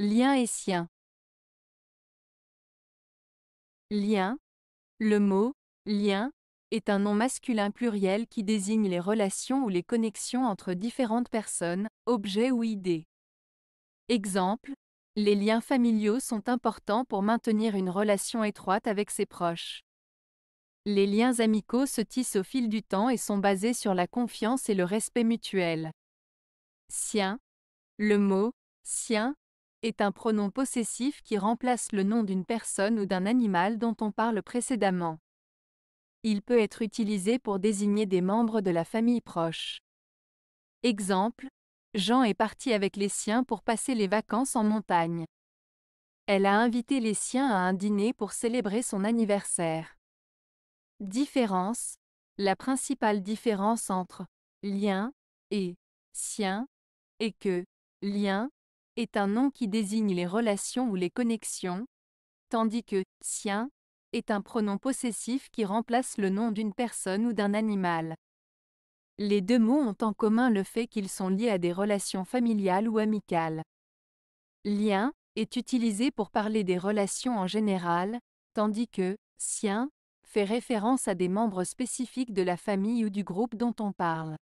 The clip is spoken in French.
Lien et sien. Lien. Le mot lien est un nom masculin pluriel qui désigne les relations ou les connexions entre différentes personnes, objets ou idées. Exemple, les liens familiaux sont importants pour maintenir une relation étroite avec ses proches. Les liens amicaux se tissent au fil du temps et sont basés sur la confiance et le respect mutuel. Sien. Le mot sien est un pronom possessif qui remplace le nom d'une personne ou d'un animal dont on parle précédemment. Il peut être utilisé pour désigner des membres de la famille proche. Exemple, Jean est parti avec les siens pour passer les vacances en montagne. Elle a invité les siens à un dîner pour célébrer son anniversaire. Différence. La principale différence entre lien et sien est que lien est un nom qui désigne les relations ou les connexions, tandis que sien est un pronom possessif qui remplace le nom d'une personne ou d'un animal. Les deux mots ont en commun le fait qu'ils sont liés à des relations familiales ou amicales. Lien est utilisé pour parler des relations en général, tandis que sien fait référence à des membres spécifiques de la famille ou du groupe dont on parle.